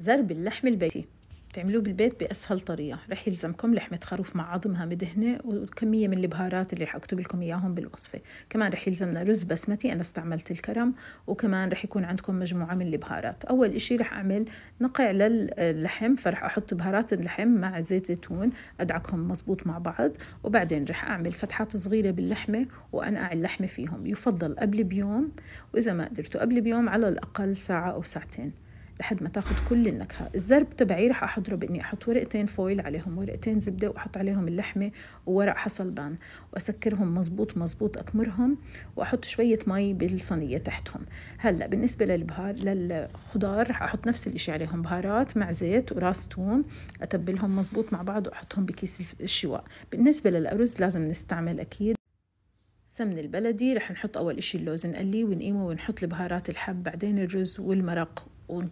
زرب اللحم البيتي تعملوه بالبيت بأسهل طريقة رح يلزمكم لحمة خروف مع عظمها مدهنة وكمية من البهارات اللي رح أكتب لكم إياهم بالوصفة كمان رح يلزمنا رز بسمتي أنا استعملت الكرم وكمان رح يكون عندكم مجموعة من البهارات أول إشي رح أعمل نقع للحم فرح أحط بهارات اللحم مع زيت زيتون أدعكهم مزبوط مع بعض وبعدين رح أعمل فتحات صغيرة باللحمة وأنقع اللحمة فيهم يفضل قبل بيوم وإذا ما قدرتوا قبل بيوم على الأقل ساعة أو ساعتين لحد ما تاخذ كل النكهة الزرب تبعي رح أحضره بإني أحط ورقتين فويل عليهم ورقتين زبدة وأحط عليهم اللحمة وورق حصلبان وأسكرهم مزبوط مزبوط أكمرهم وأحط شوية مي بالصينية تحتهم هلأ بالنسبة للبهار للخضار رح أحط نفس الشيء عليهم بهارات مع زيت وراس توم أتبلهم مزبوط مع بعض وأحطهم بكيس الشواء بالنسبة للأرز لازم نستعمل أكيد سمن البلدي رح نحط أول إشي اللوز نقليه ونقيمه ونحط البهارات الحب بعدين الرز والمرق ونكمل